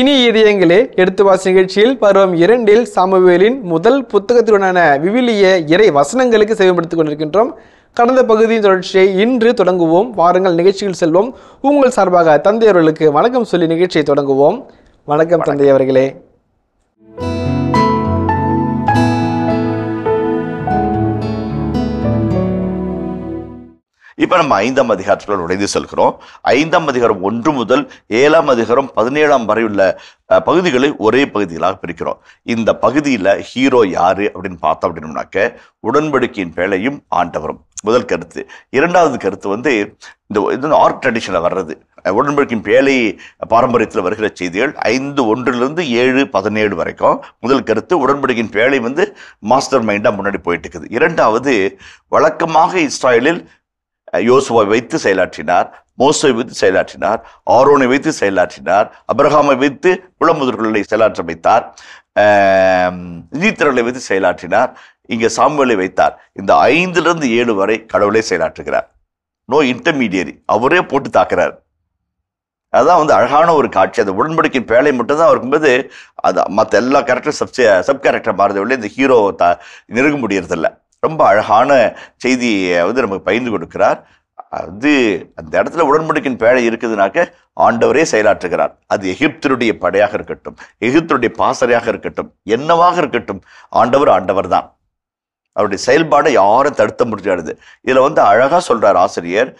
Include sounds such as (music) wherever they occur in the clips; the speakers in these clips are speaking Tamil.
இனி இதயங்களே எடுத்து வாசி நிகழ்ச்சியில் பருவம் இரண்டில் சாமுவேலின் முதல் புத்தகத்துடனான விவிலிய இறை வசனங்களுக்கு செயல்படுத்திக் கொண்டிருக்கின்றோம் கடந்த பகுதியின் தொடர்ச்சியை இன்று தொடங்குவோம் வாருங்கள் நிகழ்ச்சியில் செல்வோம் உங்கள் சார்பாக தந்தையவர்களுக்கு வணக்கம் சொல்லி நிகழ்ச்சியை தொடங்குவோம் வணக்கம் தந்தையவர்களே இப்போ நம்ம ஐந்தாம் அதிகாரத்தில் நுழைந்து செல்கிறோம் ஐந்தாம் அதிகாரம் ஒன்று முதல் ஏழாம் அதிகாரம் பதினேழாம் வரை உள்ள பகுதிகளை ஒரே பகுதிகளாக பிரிக்கிறோம் இந்த பகுதியில் ஹீரோ யார் அப்படின்னு பார்த்தோம் அப்படின்னம்னாக்க உடன்படிக்கையின் வேலையும் ஆண்டவரும் முதல் கருத்து இரண்டாவது கருத்து வந்து இந்த இது ஆர்ட் ட்ரெடிஷனில் வர்றது உடன்படிக்கையின் பேலை பாரம்பரியத்தில் வருகிற செய்திகள் ஐந்து ஒன்றிலிருந்து ஏழு பதினேழு வரைக்கும் முதல் கருத்து உடன்படிக்கையின் பேழை வந்து மாஸ்டர் மைண்டாக முன்னாடி போயிட்டு இருக்குது இரண்டாவது வழக்கமாக இஸ்ராயலில் யோசுவை வைத்து செயலாற்றினார் மோசை வைத்து செயலாற்றினார் ஆரோனை வைத்து செயலாற்றினார் அபிரஹாமை வைத்து குளமுதர்களை செயலாற்ற வைத்தார் நிதித்திரளை வைத்து செயலாற்றினார் இங்கே சாம்பலை வைத்தார் இந்த ஐந்திலிருந்து ஏழு வரை கடவுளே செயலாற்றுகிறார் நோ இன்டர்மீடியரி அவரே போட்டு தாக்குறார் அதுதான் வந்து அழகான ஒரு காட்சி அந்த உடன்படிக்கையின் பேழை மட்டும்தான் இருக்கும்போது அது மற்ற எல்லா கேரக்டரும் சப் சப் கேரக்டர் மாறுதே இந்த ஹீரோ த நெருங்க முடியறதில்லை ரொம்ப அழகான செய்தியை வந்து நமக்கு பகிர்ந்து கொடுக்கிறார் அது அந்த இடத்துல உடன்படிக்கின் பேழை இருக்குதுனாக்க ஆண்டவரே செயலாற்றுகிறார் அது எகிப்தருடைய படையாக இருக்கட்டும் எகிப்தருடைய பாசறையாக இருக்கட்டும் என்னவாக இருக்கட்டும் ஆண்டவர் ஆண்டவர் தான் அவருடைய செயல்பாடை யாரும் தடுத்த முடியாது இதில் வந்து அழகாக சொல்கிறார் ஆசிரியர்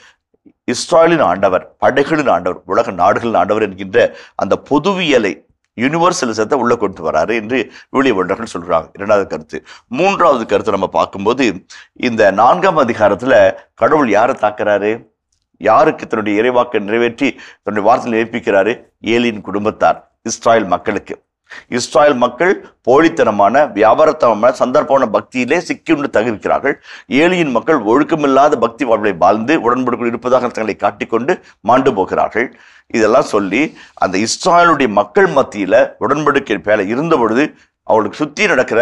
இஸ்ராயலின் ஆண்டவர் படைகளின் ஆண்டவர் உலக நாடுகளின் ஆண்டவர் என்கின்ற அந்த பொதுவியலை யூனிவர்சலிசத்தை உள்ள கொண்டு வராரு என்று விழிய ஒன்றர்கள் சொல்றாங்க இரண்டாவது கருத்து மூன்றாவது கருத்தை நம்ம பார்க்கும்போது இந்த நான்காம் அதிகாரத்துல கடவுள் யாரை தாக்குறாரு யாருக்கு தன்னுடைய இறைவாக்கை நிறைவேற்றி தன்னுடைய வார்த்தையில் ஏற்பிக்கிறாரு ஏலியின் குடும்பத்தார் இஸ்ராயல் மக்களுக்கு இஸ்ராயல் மக்கள் போலித்தனமான வியாபாரத்தனமான சந்தர்ப்பமான பக்தியிலே சிக்கிண்டு தகவிக்கிறார்கள் ஏலியின் மக்கள் ஒழுக்கமில்லாத பக்தி வாழ்வை வாழ்ந்து உடன்படுக்குள் இருப்பதாக தங்களை காட்டிக்கொண்டு மாண்டு போகிறார்கள் இதெல்லாம் சொல்லி அந்த இஸ்ராயலுடைய மக்கள் மத்தியில் உடன்படிக்கை பேலை இருந்த பொழுது அவளுக்கு சுற்றி நடக்கிற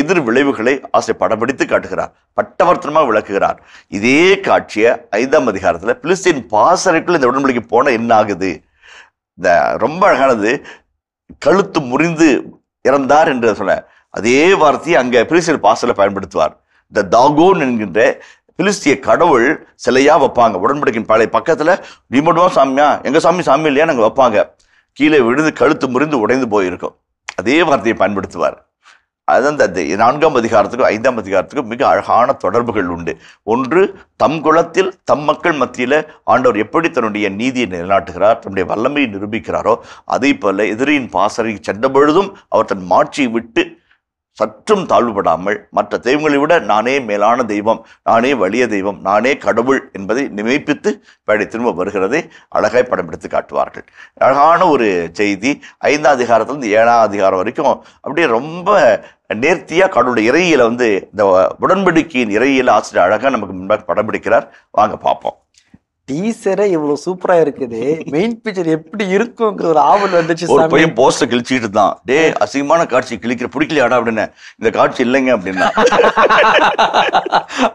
எதிர் விளைவுகளை ஆசை படப்பிடித்து காட்டுகிறார் பட்டவர்த்தனமாக விளக்குகிறார் இதே காட்சியை ஐந்தாம் அதிகாரத்தில் பிலிஸ்தீன் பாசறைக்குள் இந்த உடன்படிக்கை போனால் என்ன ஆகுது இந்த ரொம்ப அழகானது கழுத்து முறிந்து இறந்தார் என்று சொன்ன அதே வார்த்தையை அங்கே பிலிஸ்தீன் பாசலை பயன்படுத்துவார் இந்த தாகோன் என்கின்ற பிலிஸ்திய கடவுள் சிலையா வைப்பாங்க உடன்படிக்கின் பழைய பக்கத்துல நீ மட்டும் சாமியா எங்க சாமி சாமி இல்லையா நாங்க வைப்பாங்க கீழே விழுந்து கழுத்து முறிந்து உடைந்து போயிருக்கும் அதே வார்த்தையை பயன்படுத்துவார் அதுதான் அந்த நான்காம் அதிகாரத்துக்கும் ஐந்தாம் அதிகாரத்துக்கும் மிக அழகான தொடர்புகள் உண்டு ஒன்று தம் குலத்தில் தம் மக்கள் மத்தியில் ஆண்டவர் எப்படி தன்னுடைய நீதியை நிலைநாட்டுகிறார் தன்னுடைய வல்லமையை நிரூபிக்கிறாரோ அதே போல எதிரியின் பாசறை சென்ற பொழுதும் அவர் தன் மாட்சியை விட்டு சற்றும் தாழ்வுபடாமல் மற்ற தெய்வங்களை விட நானே மேலான தெய்வம் நானே வலிய தெய்வம் நானே கடவுள் என்பதை நிமிப்பித்து பேடை திரும்ப வருகிறதை அழகாய் படம் எடுத்து காட்டுவார்கள் அழகான ஒரு செய்தி ஐந்தாம் அதிகாரத்திலிருந்து ஏழாம் அதிகாரம் வரைக்கும் அப்படியே ரொம்ப நேர்த்தியாக கடவுளுடைய இறையில வந்து இந்த உடன்படிக்கையின் இறையில ஆசிரியர் அழகாக நமக்கு முன்பாக படம் பிடிக்கிறார் வாங்க பார்ப்போம் டீசரே இவ்வளவு சூப்பரா இருக்குது மெயின் பிக்சர் எப்படி இருக்குங்கிற ஒரு ஆவல் வந்துச்சு ஒரு பையன் போஸ்டர் கிழிச்சிட்டு தான் டே அசிங்கமான காட்சி கிழிக்கிற பிடிக்கலையாடா அப்படின்னு இந்த காட்சி இல்லைங்க அப்படின்னா (laughs)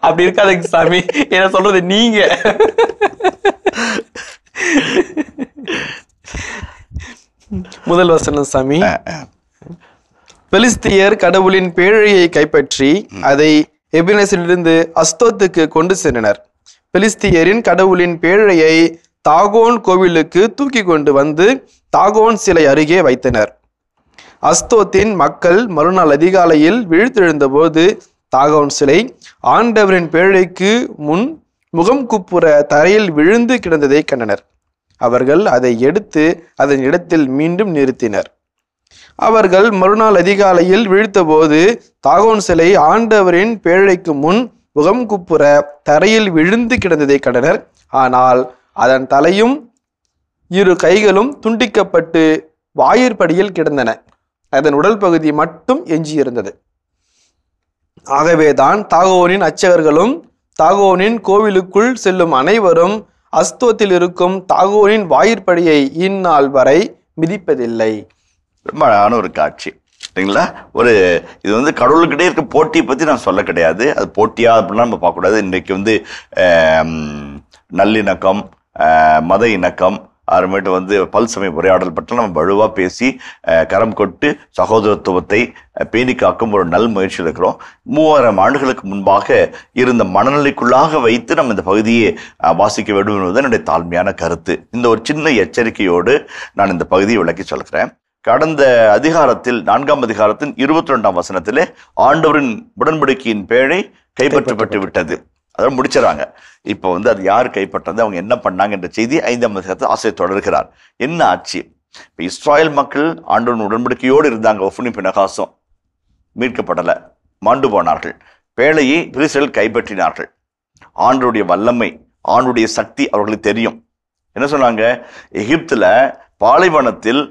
அப்படி இருக்காதுங்க சாமி என்ன சொல்றது நீங்க முதல் வசனம் சாமி பெலிஸ்தியர் கடவுளின் பேழையை கைப்பற்றி அதை எபினஸிலிருந்து அஸ்தோத்துக்கு கொண்டு சென்றனர் பெலிஸ்தியரின் கடவுளின் பேழையை தாகோன் கோவிலுக்கு தூக்கி கொண்டு வந்து தாகோன் சிலை அருகே வைத்தனர் அஸ்தோத்தின் மக்கள் மறுநாள் அதிகாலையில் விழுத்தெழுந்தபோது தாகோன் சிலை ஆண்டவரின் பேழைக்கு முன் முகம் குப்புற தரையில் விழுந்து கிடந்ததை கண்டனர் அவர்கள் அதை எடுத்து அதன் இடத்தில் மீண்டும் நிறுத்தினர் அவர்கள் மறுநாள் அதிகாலையில் விழித்தபோது தாகோன் சிலை ஆண்டவரின் பேழைக்கு முன் முகம் குப்புற தரையில் விழுந்து கிடந்ததை கண்டனர் ஆனால் அதன் தலையும் இரு கைகளும் துண்டிக்கப்பட்டு வாயிற்படியில் கிடந்தன அதன் உடல் பகுதி மட்டும் எஞ்சியிருந்தது ஆகவேதான் தாகோனின் அச்சகர்களும் தாகோனின் கோவிலுக்குள் செல்லும் அனைவரும் அஸ்தோத்தில் இருக்கும் தாகோனின் வாயிற்படியை இந்நாள் வரை மிதிப்பதில்லை ரொம்ப அழகான ஒரு காட்சி சரிங்களா ஒரு இது வந்து கடவுளுக்கிட்டே இருக்க போட்டியை பற்றி நான் சொல்ல கிடையாது அது போட்டியா அப்படிலாம் நம்ம பார்க்கக்கூடாது இன்றைக்கு வந்து நல்லிணக்கம் மத இணக்கம் அப்புறமேட்டு வந்து சமய உரையாடல் பற்றி நம்ம வலுவாக பேசி கரம் கொட்டு சகோதரத்துவத்தை பேணி காக்கும் ஒரு நல் முயற்சியில் இருக்கிறோம் மூவாயிரம் ஆண்டுகளுக்கு முன்பாக இருந்த மனநிலைக்குள்ளாக வைத்து நம்ம இந்த பகுதியை வாசிக்க வேண்டும் என்பது என்னுடைய தாழ்மையான கருத்து இந்த ஒரு சின்ன எச்சரிக்கையோடு நான் இந்த பகுதியை விளக்கி சொல்கிறேன் கடந்த அதிகாரத்தில் நான்காம் அதிகாரத்தின் இருபத்தி ரெண்டாம் வசனத்திலே ஆண்டவரின் உடன்படிக்கையின் பேழை கைப்பற்றப்பட்டு விட்டது அதான் முடிச்சிடறாங்க இப்போ வந்து அது யார் கைப்பற்றது அவங்க என்ன பண்ணாங்க என்ற செய்தி ஐந்தாம் அதிகாரத்தில் ஆசை தொடர்கிறார் என்ன ஆட்சி இப்போ இஸ்ராயல் மக்கள் ஆண்டவரின் உடன்படிக்கையோடு இருந்தாங்க ஒஃபுனி பினகாசம் மீட்கப்படலை மாண்டு போனார்கள் பேழையை பிரிசல் கைப்பற்றினார்கள் ஆண்டருடைய வல்லமை ஆண்டுடைய சக்தி அவர்களுக்கு தெரியும் என்ன சொன்னாங்க எகிப்தில் பாலைவனத்தில்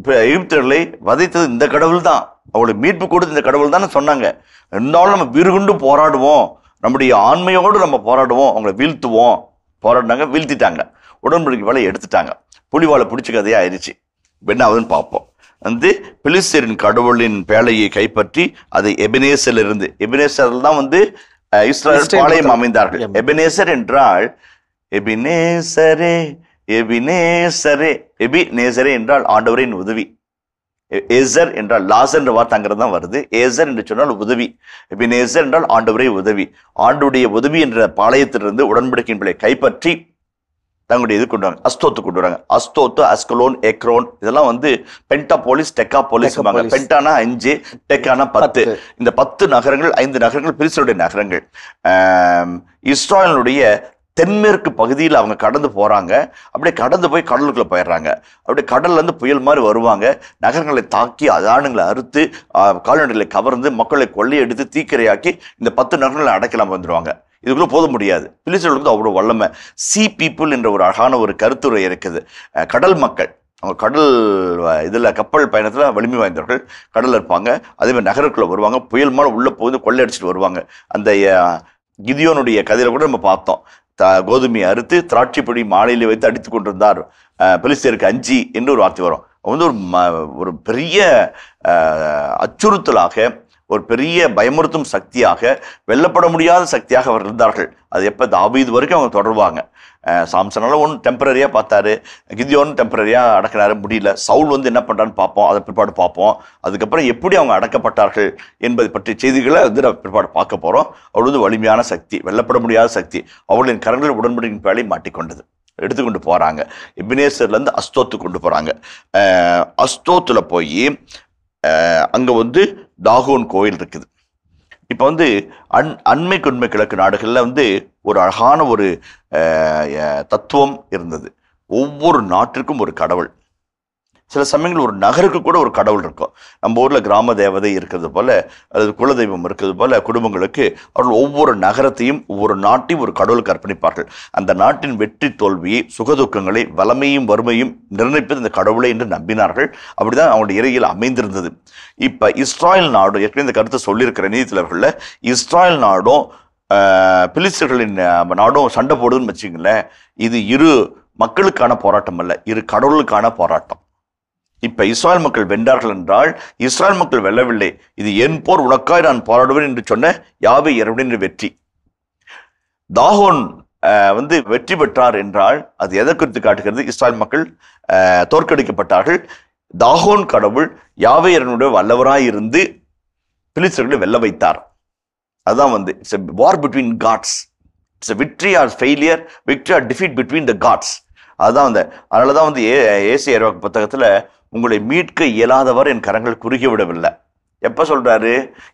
இப்போ எகிப்தர்களை வதைத்தது இந்த கடவுள் தான் அவளுக்கு மீட்பு கொடுத்து இந்த கடவுள் தான் சொன்னாங்க இருந்தாலும் நம்ம விருகுண்டு போராடுவோம் நம்முடைய ஆண்மையோடு நம்ம போராடுவோம் அவங்கள வீழ்த்துவோம் போராடினாங்க வீழ்த்திட்டாங்க உடன்படிக்கை வேலை எடுத்துட்டாங்க புலிவாளை பிடிச்ச கதையாக ஆயிடுச்சு என்ன பார்ப்போம் வந்து பிலிஸ்தீரின் கடவுளின் பேழையை கைப்பற்றி அது எபினேசர்ல இருந்து எபினேசர் தான் வந்து இஸ்ரேல் பாளையம் அமைந்தார்கள் எபினேசர் என்றால் எபினேசரே எபினேசரே எபி நேசரே என்றால் ஆண்டவரின் உதவி ஏசர் என்றால் லாசர் என்ற வார்த்தை தான் வருது ஏசர் என்று சொன்னால் உதவி எபினேசர் என்றால் ஆண்டவரே உதவி ஆண்டுடைய உதவி என்ற பாளையத்திலிருந்து உடன்படிக்கையின் பிள்ளை கைப்பற்றி தங்களுடைய இது கொண்டு வராங்க அஸ்தோத்து கொண்டு வராங்க அஸ்தோத்து அஸ்கலோன் எக்ரோன் இதெல்லாம் வந்து பென்டா போலீஸ் டெக்கா போலீஸ் பென்டானா அஞ்சு டெக்கானா பத்து இந்த பத்து நகரங்கள் ஐந்து நகரங்கள் பிரிசலுடைய நகரங்கள் இஸ்ராயலுடைய தென்மேற்கு பகுதியில் அவங்க கடந்து போகிறாங்க அப்படியே கடந்து போய் கடலுக்குள்ளே போயிடுறாங்க அப்படியே கடல்லேருந்து புயல் மாதிரி வருவாங்க நகரங்களை தாக்கி அதானுங்களை அறுத்து கால்நடைகளை கவர்ந்து மக்களை கொள்ளையெடுத்து தீக்கிரையாக்கி இந்த பத்து நகரங்களை அடைக்கலாம் வந்துடுவாங்க இதுக்குள்ளே போத முடியாது வந்து அவ்வளோ வல்லமை சி பீப்புள் என்ற ஒரு அழகான ஒரு கருத்துரை இருக்குது கடல் மக்கள் அவங்க கடல் இதில் கப்பல் பயணத்தில் வலிமை வாய்ந்தவர்கள் கடலில் இருப்பாங்க அதேமாதிரி நகருக்குள்ளே வருவாங்க புயல் மேலே உள்ளே போகுது கொள்ளையடிச்சிட்டு வருவாங்க அந்த கிதியோனுடைய கதையில் கூட நம்ம பார்த்தோம் கோதுமையை அறுத்து திராட்சைப்பொடி மாலையில் வைத்து அடித்து கொண்டிருந்தார் பெலிஸ்தியருக்கு அஞ்சி என்று ஒரு வார்த்தை வரும் வந்து ஒரு ஒரு பெரிய அச்சுறுத்தலாக ஒரு பெரிய பயமுறுத்தும் சக்தியாக வெல்லப்பட முடியாத சக்தியாக அவர் இருந்தார்கள் அது எப்போ தாபீது வரைக்கும் அவங்க தொடருவாங்க சாம்சனால் ஒன்று டெம்பரரியாக பார்த்தாரு கிதியோன்னு டெம்பரரியாக அடக்கிறாரு முடியல சவுல் வந்து என்ன பண்ணுறான்னு பார்ப்போம் அதை பிற்பாடு பார்ப்போம் அதுக்கப்புறம் எப்படி அவங்க அடக்கப்பட்டார்கள் என்பது பற்றிய செய்திகளை வந்து நம்ம பிற்பாடு பார்க்க போகிறோம் அவள் வந்து வலிமையான சக்தி வெல்லப்பட முடியாத சக்தி அவளின் கரங்கள் உடன்படிக்கின் பேலை மாட்டிக்கொண்டது எடுத்துக்கொண்டு போகிறாங்க எபினேசர்லேருந்து அஸ்தோத்து கொண்டு போகிறாங்க அஸ்தோத்தில் போய் அங்கே வந்து தாகோன் கோயில் இருக்குது இப்போ வந்து அன் அண்மை கொண்மை கிழக்கு நாடுகளில் வந்து ஒரு அழகான ஒரு தத்துவம் இருந்தது ஒவ்வொரு நாட்டிற்கும் ஒரு கடவுள் சில சமயங்கள் ஒரு நகருக்கு கூட ஒரு கடவுள் இருக்கும் நம்ம ஊரில் கிராம தேவதை இருக்கிறது போல் அல்லது குலதெய்வம் இருக்கிறது போல் குடும்பங்களுக்கு அவர்கள் ஒவ்வொரு நகரத்தையும் ஒவ்வொரு நாட்டையும் ஒரு கடவுளுக்கு அர்ப்பணிப்பார்கள் அந்த நாட்டின் வெற்றி தோல்வியை சுகதுக்கங்களை வளமையும் வறுமையும் நிர்ணயிப்பது இந்த கடவுளை என்று நம்பினார்கள் அப்படிதான் அவனுடைய இறையில் அமைந்திருந்தது இப்போ இஸ்ராயல் நாடும் ஏற்கனவே இந்த கருத்தை சொல்லியிருக்கிற நீதித்தலைவர்களில் இஸ்ராயல் நாடும் பிலிஸ்டர்களின் நாடும் சண்டை போடுதுன்னு வச்சுங்களேன் இது இரு மக்களுக்கான போராட்டம் அல்ல இரு கடவுளுக்கான போராட்டம் இப்ப இஸ்ரால் மக்கள் வென்றார்கள் என்றால் இஸ்ரால் மக்கள் வெல்லவில்லை இது என் போர் உனக்காய் நான் போராடுவேன் என்று சொன்ன யாவை இரவுடன் வெற்றி தாகோன் வந்து வெற்றி பெற்றார் என்றால் அது எதை குறித்து காட்டுகிறது இஸ்ரால் மக்கள் தோற்கடிக்கப்பட்டார்கள் தாகோன் கடவுள் யாவையரனுடைய வல்லவராய் இருந்து பிலிஸ்தர்களை வெல்ல வைத்தார் அதான் வந்து it's war between gods it's a victory or failure victory or defeat between the gods அதுதான் வந்து அதனால தான் வந்து ஏ ஏசி அறிவாக்கு புத்தகத்தில் உங்களை மீட்க இயலாதவர் என் கரங்கள் குறுகிவிடவில்லை எப்போ சொல்கிறாரு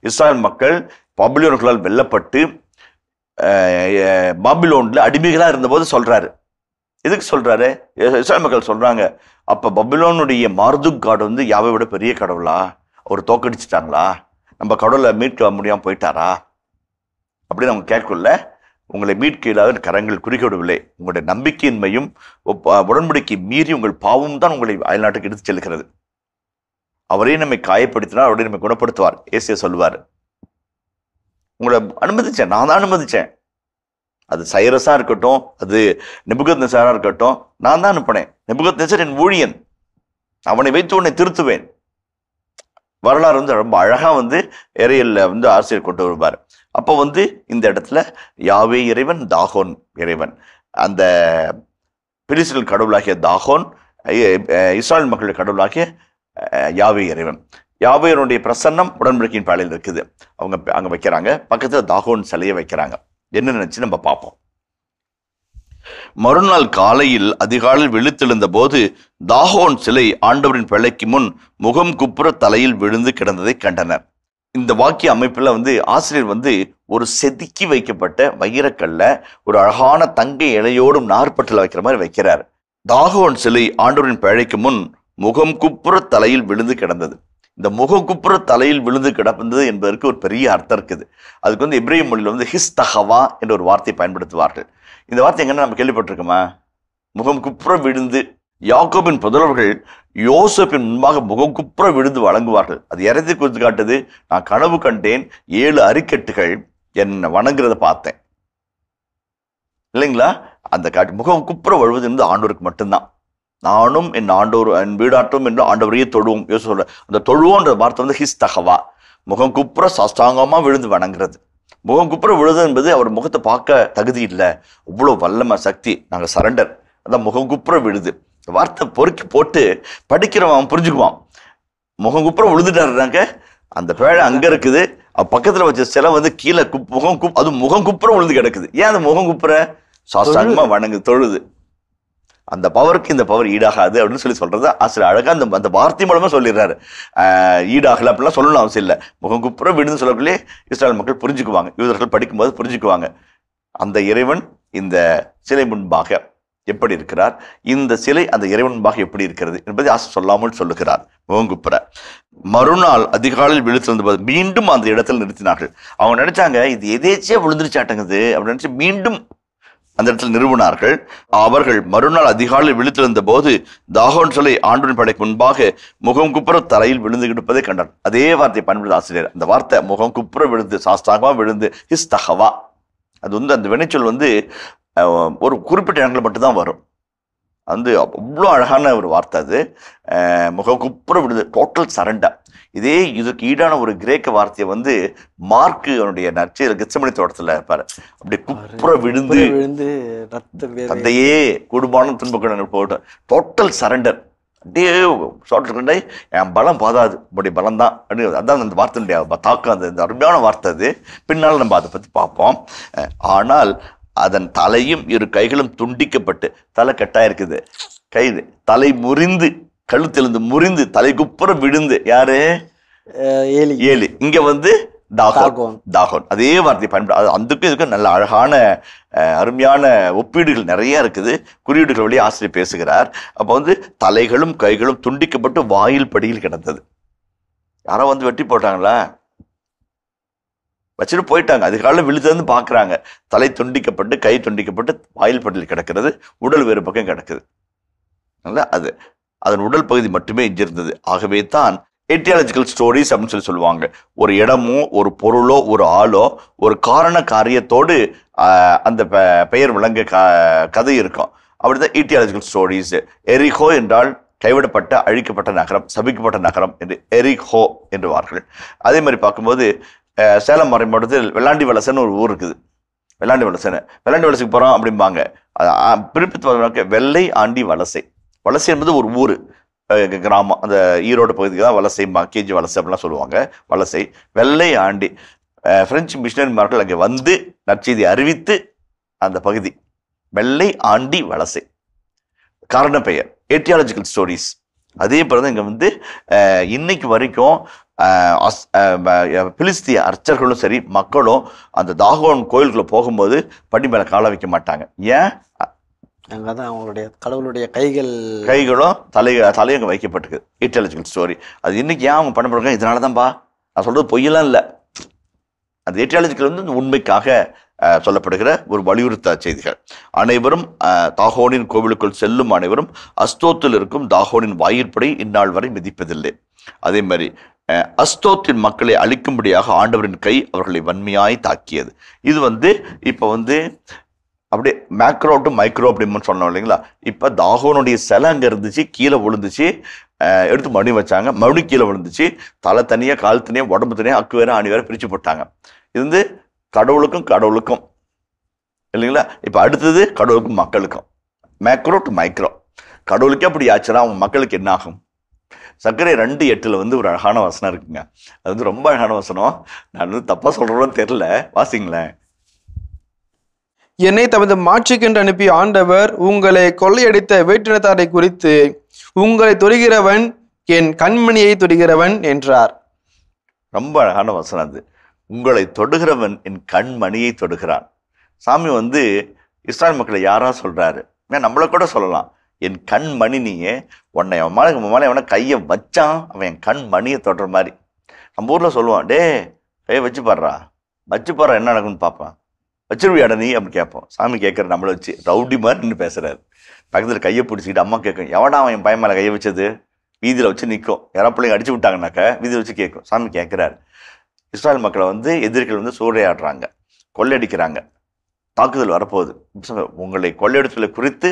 இஸ்ராயல் மக்கள் பபிலோன்களால் வெல்லப்பட்டு பபிலோனில் அடிமைகளாக இருந்தபோது சொல்கிறாரு எதுக்கு சொல்கிறாரு இஸ்ராயல் மக்கள் சொல்கிறாங்க அப்போ பபிலோனுடைய மார்துக் காடு வந்து யாவை விட பெரிய கடவுளா அவர் தோக்கடிச்சிட்டாங்களா நம்ம கடவுளை மீட்க முடியாமல் போயிட்டாரா அப்படின்னு அவங்க கேட்கல உங்களை இல்லாத கரங்கள் குறிக்கவிடவில்லை உங்களுடைய நம்பிக்கையின்மையும் உடன்படிக்கை மீறி உங்கள் பாவம் தான் உங்களை அயல்நாட்டுக்கு எடுத்து செல்கிறது அவரே நம்மை காயப்படுத்தினார் அவரே நம்மை குணப்படுத்துவார் ஏசிய சொல்வார் உங்களை அனுமதிச்சேன் நான் தான் அனுமதித்தேன் அது சைரஸாக இருக்கட்டும் அது நிபுகத் நெசாராக இருக்கட்டும் நான் தான் அனுப்பினேன் நிபுகத் நெசர் என் ஊழியன் அவனை வைத்து உன்னை திருத்துவேன் வரலாறு வந்து ரொம்ப அழகாக வந்து இறையில் வந்து ஆசிரியர் கொண்டு வருவார் அப்போ வந்து இந்த இடத்துல யாவே இறைவன் தாகோன் இறைவன் அந்த பிரிசுகள் கடவுளாகிய தாகோன் இஸ்ராயல் மக்களுடைய கடவுளாகிய யாவே இறைவன் யாவையனுடைய பிரசன்னம் உடன்படிக்கையின் பாலையில் இருக்குது அவங்க அங்கே வைக்கிறாங்க பக்கத்தில் தாகோன் சிலையை வைக்கிறாங்க என்ன நினச்சி நம்ம பார்ப்போம் மறுநாள் காலையில் அதிகாலில் விழுத்தெழுந்த போது தாகோன் சிலை ஆண்டவரின் பிழைக்கு முன் முகம் குப்புற தலையில் விழுந்து கிடந்ததை கண்டனர் இந்த வாக்கிய அமைப்பில் வந்து ஆசிரியர் வந்து ஒரு செதுக்கி வைக்கப்பட்ட வைரக்கல்ல ஒரு அழகான தங்க இலையோடும் நார்பட்டில் வைக்கிற மாதிரி வைக்கிறார் தாகவன் சிலை ஆண்டோரின் பிழைக்கு முன் முகம் குப்புற தலையில் விழுந்து கிடந்தது இந்த குப்புற தலையில் விழுந்து கிடந்தது என்பதற்கு ஒரு பெரிய அர்த்தம் இருக்குது அதுக்கு வந்து இப்ரஹிம் மொழியில் வந்து ஹிஸ் தஹவா என்ற ஒரு வார்த்தையை பயன்படுத்துவார்கள் இந்த வார்த்தை எங்கன்னா நம்ம கேள்விப்பட்டிருக்கோமா முகம் குப்புற விழுந்து யாக்கோபின் புதல்வர்கள் யோசப்பின் முன்பாக முகங்குப்புற விழுந்து வழங்குவார்கள் அது இறதி குறித்து காட்டுது நான் கனவு கண்டேன் ஏழு அரிக்கட்டுகள் என்னை வணங்குறத பார்த்தேன் இல்லைங்களா அந்த காட்டு முகம் குப்புற வழுவது என்பது ஆண்டோருக்கு மட்டும்தான் நானும் என் ஆண்டோர் என் வீடாட்டும் என்று ஆண்டவரையே தொழுவோம் யோசிச்சு அந்த தொழுவோன்ற வார்த்தை வந்து ஹிஸ் தகவா முகம் குப்புற சாஸ்தாங்கமாக விழுந்து வணங்குறது முகம் குப்புற விழுது என்பது அவர் முகத்தை பார்க்க தகுதி இல்லை இவ்வளோ வல்லம சக்தி நாங்கள் சரண்டர் அதான் முகம் குப்புற விழுது வார்த்தை பொறுக்கி போட்டு படிக்கிறவன் புரிஞ்சுக்குவான் முகம் குப்புறம் உழுதுட்டாருனாக்க அந்த பேழை அங்கே இருக்குது பக்கத்தில் வச்ச சிலை வந்து கீழே குப் முகம் குப் அது முகம் குப்புறம் விழுந்து கிடக்குது ஏன் அந்த முகம் குப்புற சாஸ்தாங்கமாக வணங்கு தொழுது அந்த பவருக்கு இந்த பவர் ஈடாகாது அப்படின்னு சொல்லி சொல்றது ஆசிரியர் அழகாக அந்த அந்த வார்த்தை மூலமா சொல்லிடுறாரு ஈடாகலை அப்படிலாம் சொல்லணும் அவசியம் இல்லை முகம் குப்புற விடுன்னு சொல்லக்குள்ளே இஸ்ரேல் மக்கள் புரிஞ்சுக்குவாங்க யூதர்கள் படிக்கும்போது புரிஞ்சுக்குவாங்க அந்த இறைவன் இந்த சிலை முன்பாக எப்படி இருக்கிறார் இந்த சிலை அந்த இறைவன்பாக எப்படி இருக்கிறது என்பதை ஆசை சொல்லாமல் சொல்லுகிறார் ஓங்குப்புற மறுநாள் அதிகாலையில் போது மீண்டும் அந்த இடத்தில் நிறுத்தினார்கள் அவங்க நினைச்சாங்க இது எதேச்சியா விழுந்துருச்சாட்டங்குது அப்படின்னு நினைச்சு மீண்டும் அந்த இடத்தில் நிறுவனார்கள் அவர்கள் மறுநாள் அதிகாலையில் விழுத்திருந்த போது தாகோன் சிலை ஆண்டுவன் படைக்கு முன்பாக முகம் குப்புற தரையில் விழுந்து கிடப்பதை கண்டார் அதே வார்த்தையை பயன்படுத்த ஆசிரியர் அந்த வார்த்தை முகம் குப்புற விழுந்து சாஸ்தாகமா விழுந்து ஹிஸ் தகவா அது வந்து அந்த வினைச்சொல் வந்து ஒரு குறிப்பிட்ட இடங்களில் மட்டும்தான் வரும் வந்து அவ்வளோ அழகான ஒரு வார்த்தை அது முகக்குப்புற விடுது டோட்டல் சரண்டா இதே இதுக்கு ஈடான ஒரு கிரேக்க வார்த்தையை வந்து மார்க்கு அவனுடைய நற்செயல் கிச்சமணி தோட்டத்தில் இருப்பார் அப்படி குப்புற விழுந்து விழுந்து தந்தையே குடும்பமான துன்பக்கடன் போட்டு டோட்டல் சரண்டர் அப்படியே சொல்லிட்டு என் பலம் பாதாது உங்களுடைய பலம் தான் அப்படிங்கிறது அதான் அந்த வார்த்தையுடைய தாக்கம் அந்த அருமையான வார்த்தை அது பின்னால் நம்ம அதை பற்றி பார்ப்போம் ஆனால் அதன் தலையும் இரு கைகளும் துண்டிக்கப்பட்டு தலை கட்டாய இருக்குது கைது தலை முறிந்து கழுத்திலிருந்து முறிந்து தலை குப்புறம் விழுந்து யாரு ஏலி ஏலி இங்க வந்து தாகோன் அதே வார்த்தை பயன்படுத்த அதுக்கும் இதுக்கும் நல்ல அழகான அருமையான ஒப்பீடுகள் நிறைய இருக்குது குறியீடுகள் வழி ஆசிரியர் பேசுகிறார் அப்போ வந்து தலைகளும் கைகளும் துண்டிக்கப்பட்டு வாயில் படியில் கிடந்தது யாரோ வந்து வெட்டி போட்டாங்களா வச்சுட்டு போயிட்டாங்க அதுக்கால விழுதுலேருந்து பார்க்குறாங்க தலை துண்டிக்கப்பட்டு கை துண்டிக்கப்பட்டு வாயில் பட்டில் கிடக்கிறது உடல் வேறு பக்கம் கிடக்குது அதனால் அது அதன் உடல் பகுதி மட்டுமே எஞ்சிருந்தது ஆகவே தான் எட்டியாலஜிக்கல் ஸ்டோரிஸ் அப்படின்னு சொல்லி சொல்லுவாங்க ஒரு இடமோ ஒரு பொருளோ ஒரு ஆளோ ஒரு காரண காரியத்தோடு அந்த பெயர் விளங்க க கதை இருக்கும் அப்படிதான் இட்டியாலஜிக்கல் ஸ்டோரிஸ் எரிகோ என்றால் கைவிடப்பட்ட அழிக்கப்பட்ட நகரம் சபிக்கப்பட்ட நகரம் என்று எரிகோ என்றுவார்கள் அதே மாதிரி பார்க்கும்போது சேலம் மறை மாவட்டத்தில் வெள்ளாண்டி வலசன்னு ஒரு ஊர் இருக்குது வெள்ளாண்டி வலசன்னு வெள்ளாண்டி வலசுக்கு போகிறோம் அப்படிம்பாங்க பிரிப்பித்து வெள்ளை ஆண்டி வலசை வலசை என்பது ஒரு ஊர் கிராமம் அந்த ஈரோடு பகுதிக்கு தான் வலசை கேஜி வலசை அப்படிலாம் சொல்லுவாங்க வலசை வெள்ளை ஆண்டி மிஷினரி மிஷினரிமார்கள் அங்கே வந்து நற்செய்தி அறிவித்து அந்த பகுதி வெள்ளை ஆண்டி வலசை காரண பெயர் ஏட்டியாலஜிக்கல் ஸ்டோரிஸ் அதே போல தான் இங்கே வந்து இன்னைக்கு வரைக்கும் பிலிஸ்திய அர்ச்சர்களும் சரி மக்களும் அந்த தாகோன் கோயிலுக்குள்ளே போகும்போது படி மேலே கால வைக்க மாட்டாங்க ஏன் அங்கே தான் அவங்களுடைய கடவுளுடைய கைகள் கைகளும் தலை தலையும் அங்கே வைக்கப்பட்டிருக்கு ஸ்டோரி அது இன்றைக்கி ஏன் அவங்க பண்ண போகிறாங்க இதனால தான்ப்பா நான் சொல்கிறது பொய்யெல்லாம் இல்லை அந்த ஏட்டியாலஜிக்கல் வந்து உண்மைக்காக சொல்லப்படுகிற ஒரு வலியுறுத்த செய்திகள் அனைவரும் தாகோனின் கோவிலுக்குள் செல்லும் அனைவரும் அஸ்தோத்தில் இருக்கும் தாகோனின் வாயிற்படி இந்நாள் வரை மிதிப்பதில்லை அதே மாதிரி அஸ்தோத்தின் மக்களை அழிக்கும்படியாக ஆண்டவரின் கை அவர்களை வன்மையாய் தாக்கியது இது வந்து இப்போ வந்து அப்படியே மேக்ரோ டு மைக்ரோ அப்படின்னு சொன்னோம் இல்லைங்களா இப்போ தாகோனுடைய சிலை அங்கே இருந்துச்சு கீழே விழுந்துச்சு எடுத்து மணி வச்சாங்க மறுபடியும் கீழே விழுந்துச்சு தலை தனியாக கால் தனியாக உடம்பு தனியாக அக்கு வேற ஆணி வேற பிரித்து போட்டாங்க இது வந்து கடவுளுக்கும் கடவுளுக்கும் இல்லைங்களா இப்போ அடுத்தது கடவுளுக்கும் மக்களுக்கும் மேக்ரோ டு மைக்ரோ கடவுளுக்கே அப்படி ஆச்சுன்னா அவங்க மக்களுக்கு என்னாகும் சர்க்கரை ரெண்டு எட்டில் வந்து ஒரு அழகான வசனம் இருக்குங்க அது வந்து ரொம்ப அழகான வசனம் நான் வந்து தப்பாக சொல்கிறோன்னு தெரில வாசிங்களேன் என்னை தமது மாட்சிக்கென்று அனுப்பிய ஆண்டவர் உங்களை கொள்ளையடித்த வேற்றினத்தாரை குறித்து உங்களை தொடுகிறவன் என் கண்மணியை தொடுகிறவன் என்றார் ரொம்ப அழகான வசனம் அது உங்களை தொடுகிறவன் என் கண்மணியை தொடுகிறான் சாமி வந்து இஸ்லாமிய மக்களை யாராக சொல்கிறாரு ஏன் நம்மளை கூட சொல்லலாம் என் கண் மணி நீயே உன்னை அவன் மேலே உன் மேலே அவனை கையை வச்சான் அவன் என் கண் மணியை தொடுற மாதிரி நம்ம ஊரில் சொல்லுவான் டே கையை வச்சு பாடுறா வச்சு பாடுறா என்ன நடக்கும்னு பார்ப்பான் வச்சிருவியாட நீ அப்படி கேட்போம் சாமி கேட்குற நம்மளை வச்சு ரவுடி மாதிரி நின்று பேசுகிறாரு பக்கத்தில் கையை பிடிச்சிக்கிட்டு அம்மா கேட்கும் எவனா அவன் என் பையன் மேலே கையை வச்சது வீதியில் வச்சு நிற்கும் யாரா பிள்ளைங்க அடிச்சு விட்டாங்கனாக்க வீதியில் வச்சு கேட்கும் சாமி கேட்குறாரு இஸ்ராயல் மக்களை வந்து எதிரிகள் வந்து சூறையாடுறாங்க கொள்ளையடிக்கிறாங்க தாக்குதல் வரப்போகுது உங்களை கொள்ளையடித்தலை குறித்து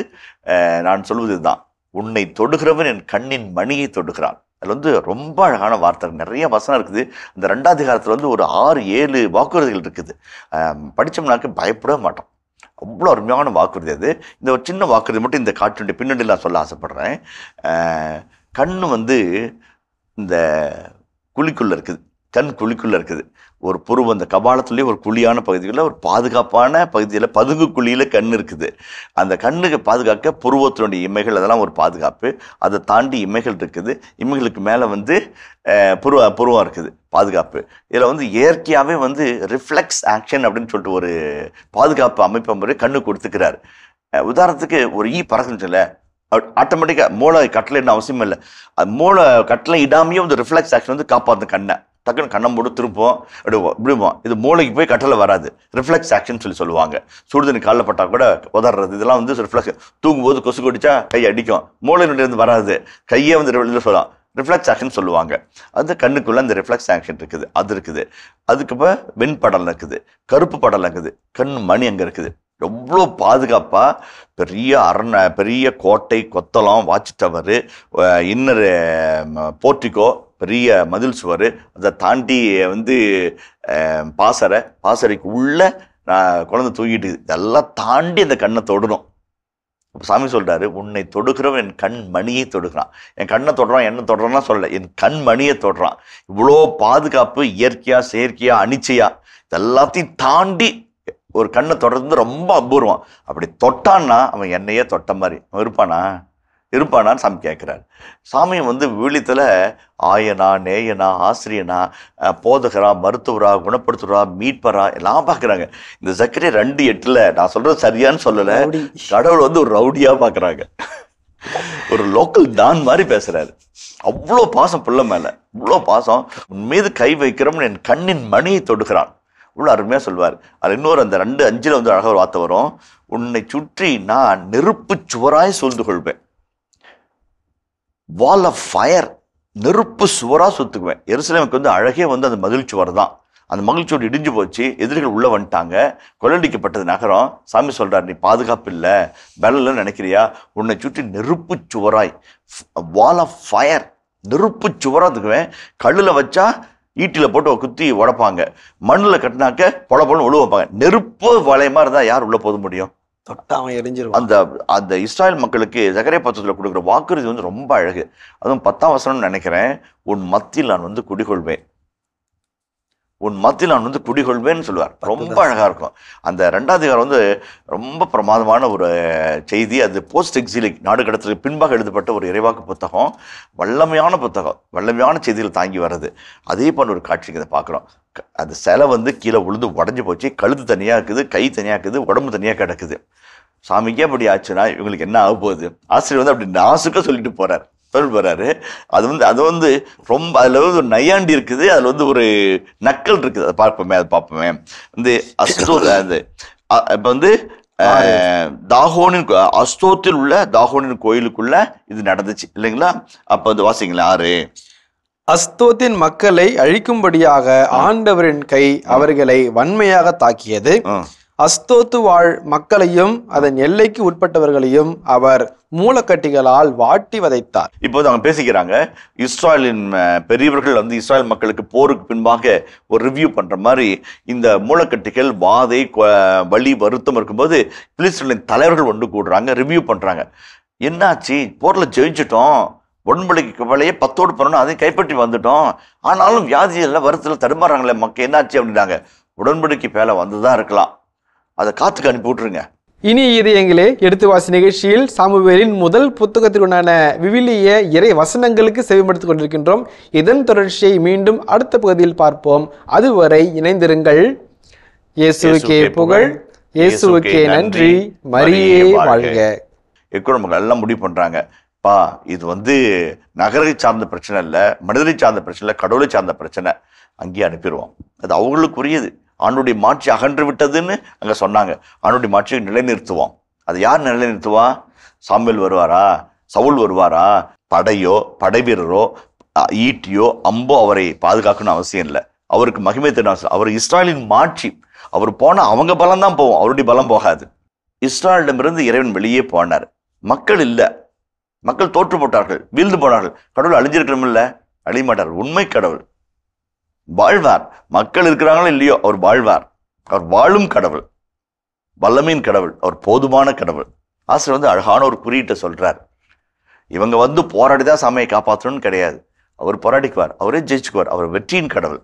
நான் சொல்வது இதுதான் உன்னை தொடுகிறவன் என் கண்ணின் மணியை தொடுகிறான் அதில் வந்து ரொம்ப அழகான வார்த்தை நிறைய வசனம் இருக்குது இந்த ரெண்டாவது காலத்தில் வந்து ஒரு ஆறு ஏழு வாக்குறுதிகள் இருக்குது படித்தோம்னாக்க பயப்படவே மாட்டோம் அவ்வளோ அருமையான வாக்குறுதி அது இந்த ஒரு சின்ன வாக்குறுதி மட்டும் இந்த காட்டினுடைய பின்னணி நான் சொல்ல ஆசைப்பட்றேன் கண் வந்து இந்த குழிக்குள்ளே இருக்குது தன் குழிக்குள்ளே இருக்குது ஒரு புருவ அந்த கபாலத்துலேயே ஒரு குழியான பகுதிகளில் ஒரு பாதுகாப்பான பகுதியில் பதுங்கு குழியில் கண் இருக்குது அந்த கண்ணுக்கு பாதுகாக்க புருவத்தினுடைய இமைகள் அதெல்லாம் ஒரு பாதுகாப்பு அதை தாண்டி இமைகள் இருக்குது இமைகளுக்கு மேலே வந்து புருவ புருவம் இருக்குது பாதுகாப்பு இதில் வந்து இயற்கையாகவே வந்து ரிஃப்ளெக்ஸ் ஆக்ஷன் அப்படின்னு சொல்லிட்டு ஒரு பாதுகாப்பு அமைப்பு முறை கண்ணு கொடுத்துக்கிறார் உதாரணத்துக்கு ஒரு ஈ பறக்குன்னு சொல்ல ஆட்டோமேட்டிக்காக மூளை என்ன அவசியம் இல்லை அது மூளை கட்டளை இடாமையே வந்து ரிஃப்ளெக்ஸ் ஆக்ஷன் வந்து காப்பாற்றும் கண்ணை டக்குன்னு கண்ணம் போட்டு திருப்போம் விடுவோம் விடுவோம் இது மூளைக்கு போய் கட்டளை வராது ரிஃப்ளெக்ஸ் ஆக்ஷன் சொல்லி சொல்லுவாங்க சுடுதண்ணி காலில் பட்டால் கூட உதறது இதெல்லாம் வந்து ரிஃப்ளெக்ஸ் தூங்கும்போது கொசு கொடிச்சா கை அடிக்கும் மூளையிலிருந்து வராது கையே வந்து சொல்லலாம் ரிஃப்ளெக்ஸ் ஆக்ஷன் சொல்லுவாங்க அந்த கண்ணுக்குள்ளே அந்த ரிஃப்ளெக்ஸ் ஆக்ஷன் இருக்குது அது இருக்குது அதுக்கப்புறம் வெண்படல் இருக்குது கருப்பு படல் இருக்குது கண் மணி அங்கே இருக்குது எவ்வளோ பாதுகாப்பாக பெரிய அரண பெரிய கோட்டை கொத்தளம் வாட்ச் டவரு இன்னர் போர்ட்டிக்கோ பெரிய மதில் சுவர் அதை தாண்டி வந்து பாசறை பாசறைக்கு உள்ள நான் குழந்தை தூங்கிட்டு இதெல்லாம் தாண்டி அந்த கண்ணை தொடணும் சாமி சொல்கிறாரு உன்னை தொடுகிறவன் என் கண் மணியை தொடுகிறான் என் கண்ணை தொடுறான் என்ன தொடுறான்னா சொல்லலை என் கண் மணியை தொடுறான் இவ்வளோ பாதுகாப்பு இயற்கையாக செயற்கையாக அனிச்சையாக இதெல்லாத்தையும் தாண்டி ஒரு கண்ணை தொடர்ந்து ரொம்ப அபூர்வம் அப்படி தொட்டான்னா அவன் என்னையே தொட்ட மாதிரி அவன் இருப்பானா இருப்பானான்னு சாமி கேட்குறாரு சாமி வந்து விழித்தில் ஆயனா நேயனா ஆசிரியனா போதகரா மருத்துவரா குணப்படுத்துகிறா மீட்பரா எல்லாம் பார்க்குறாங்க இந்த சக்கரை ரெண்டு எட்டில் நான் சொல்கிறது சரியான்னு சொல்லலை கடவுள் வந்து ஒரு ரவுடியாக பார்க்குறாங்க ஒரு லோக்கல் டான் மாதிரி பேசுகிறாரு அவ்வளோ பாசம் பிள்ளை மேலே இவ்வளோ பாசம் உன் மீது கை வைக்கிறோம்னு என் கண்ணின் மணியை தொடுகிறான் இவ்வளோ அருமையாக சொல்வார் அதில் இன்னொரு அந்த ரெண்டு அஞ்சில் வந்து அழகாக ஒரு வார்த்தை வரும் உன்னை சுற்றி நான் நெருப்பு சுவராய் சூழ்ந்து கொள்வேன் வால் ஆஃப் ஃபயர் நெருப்பு சுவராக சுற்றுக்குவேன் எருசலேமுக்கு வந்து அழகே வந்து அந்த மகிழ்ச்சி வரதான் தான் அந்த மகிழ்ச்சியோடு இடிஞ்சு போச்சு எதிரிகள் உள்ளே வந்துட்டாங்க கொள்ளடிக்கப்பட்டது நகரம் சாமி சொல்கிறார் நீ பாதுகாப்பு இல்லை பலன் நினைக்கிறியா உன்னை சுற்றி நெருப்பு சுவராய் வால் ஆஃப் ஃபயர் நெருப்பு சுவராக இருக்குவேன் கல்லில் வச்சா ஈட்டியில் போட்டு குத்தி உடப்பாங்க மண்ணில் கட்டினாக்க பொழ பொழுது உழுவப்பாங்க நெருப்பு வளையமாக இருந்தால் யார் உள்ளே போக முடியும் அந்த அந்த இஸ்ராயல் மக்களுக்கு ஜகரே பத்திரத்தில் கொடுக்குற வாக்குறுதி வந்து ரொம்ப அழகு அதுவும் பத்தாம் வசனம்னு நினைக்கிறேன் உன் மத்தியில் நான் வந்து குடிகொள்வேன் உன் மத்தியில் நான் வந்து குடிகொள்வேன்னு சொல்லுவார் ரொம்ப அழகாக இருக்கும் அந்த ரெண்டாவது காரம் வந்து ரொம்ப பிரமாதமான ஒரு செய்தி அது போஸ்ட் எக்ஸிலிக் நாடு கடத்துக்கு பின்பாக எழுதப்பட்ட ஒரு இறைவாக்கு புத்தகம் வல்லமையான புத்தகம் வல்லமையான செய்திகள் தாங்கி வர்றது அதே போன்ற ஒரு காட்சிக்கு இதை பார்க்குறோம் அந்த சிலை வந்து கீழே உளுந்து உடஞ்சி போச்சு கழுத்து தனியாக இருக்குது கை தனியாக இருக்குது உடம்பு தனியாக கிடக்குது சாமிக்கே அப்படி ஆச்சுன்னா இவங்களுக்கு என்ன ஆக போகுது ஆசிரியர் வந்து அப்படி நாசுக்க சொல்லிட்டு போகிறார் அருள் வராரு அது வந்து அது வந்து ரொம்ப அதில் வந்து ஒரு நையாண்டி இருக்குது அதில் வந்து ஒரு நக்கல் இருக்குது அதை பார்ப்போமே அதை பார்ப்போமே வந்து அஸ்தோ அது இப்போ வந்து தாகோனின் அஸ்தோத்தில் உள்ள தாகோனின் கோயிலுக்குள்ள இது நடந்துச்சு இல்லைங்களா அப்போ வந்து வாசிங்களா ஆறு அஸ்தோத்தின் மக்களை அழிக்கும்படியாக ஆண்டவரின் கை அவர்களை வன்மையாக தாக்கியது அஸ்தோத்து வாழ் மக்களையும் அதன் எல்லைக்கு உட்பட்டவர்களையும் அவர் மூலக்கட்டிகளால் வாட்டி வதைத்தார் இப்போது அவங்க பேசிக்கிறாங்க இஸ்ராயலின் பெரியவர்கள் வந்து இஸ்ராயல் மக்களுக்கு போருக்கு பின்பாக ஒரு ரிவ்யூ பண்ற மாதிரி இந்த மூலக்கட்டிகள் வாதை வழி வருத்தம் இருக்கும்போது பிலிஸ்டீனின் தலைவர்கள் ஒன்று கூடுறாங்க ரிவ்யூ பண்றாங்க என்னாச்சு போரில் ஜெயிச்சிட்டோம் உடன்படிக்கை வேலையை பத்தோடு பண்ணணும் அதையும் கைப்பற்றி வந்துட்டோம் ஆனாலும் வியாதியெல்லாம் வருத்தில் தடுமாறாங்களே மக்கள் என்னாச்சு அப்படின்னாங்க உடன்படிக்கை வேலை வந்து தான் இருக்கலாம் அதை காத்துக்கு அனுப்பி விட்டுருங்க இனி இது எங்களே எடுத்து வாசி நிகழ்ச்சியில் சாமுவேலின் முதல் புத்தகத்திற்குண்டான விவிலிய இறை வசனங்களுக்கு செவிமடுத்துக் கொண்டிருக்கின்றோம் இதன் தொடர்ச்சியை மீண்டும் அடுத்த பகுதியில் பார்ப்போம் அதுவரை இணைந்திருங்கள் இயேசுக்கே புகழ் இயேசுக்கே நன்றி மரியே வாழ்க எக்குழம்புகள் எல்லாம் முடிவு பண்றாங்க பா இது வந்து நகரை சார்ந்த பிரச்சனை இல்லை மனிதரை சார்ந்த பிரச்சனை இல்லை கடவுளை சார்ந்த பிரச்சனை அங்கேயே அனுப்பிடுவோம் அது அவங்களுக்குரியது அவனுடைய மாட்சி அகன்று விட்டதுன்னு அங்கே சொன்னாங்க அவனுடைய மாட்சியை நிலைநிறுத்துவோம் அது யார் நிலைநிறுத்துவா சாம்பல் வருவாரா சவுல் வருவாரா படையோ படைவீரரோ ஈட்டியோ அம்போ அவரை பாதுகாக்கணும் அவசியம் இல்லை அவருக்கு மகிமை அவசியம் அவர் இஸ்ராயலின் மாட்சி அவர் போனால் அவங்க பலம் தான் போவோம் அவருடைய பலம் போகாது இஸ்ராயலிடமிருந்து இறைவன் வெளியே போனார் மக்கள் இல்லை மக்கள் தோற்று போட்டார்கள் வீழ்ந்து போனார்கள் கடவுள் அழிஞ்சிருக்கணும் இல்லை அழிமாட்டார் உண்மை கடவுள் வாழ்வார் மக்கள் இருக்கிறாங்களோ இல்லையோ அவர் வாழ்வார் அவர் வாழும் கடவுள் வல்லமையின் கடவுள் அவர் போதுமான கடவுள் ஆசிரியர் வந்து அழகான ஒரு குறியீட்டை சொல்கிறார் இவங்க வந்து போராடி தான் சாமியை காப்பாற்றணும்னு கிடையாது அவர் போராடிக்குவார் அவரே ஜெயிச்சுக்குவார் அவர் வெற்றியின் கடவுள்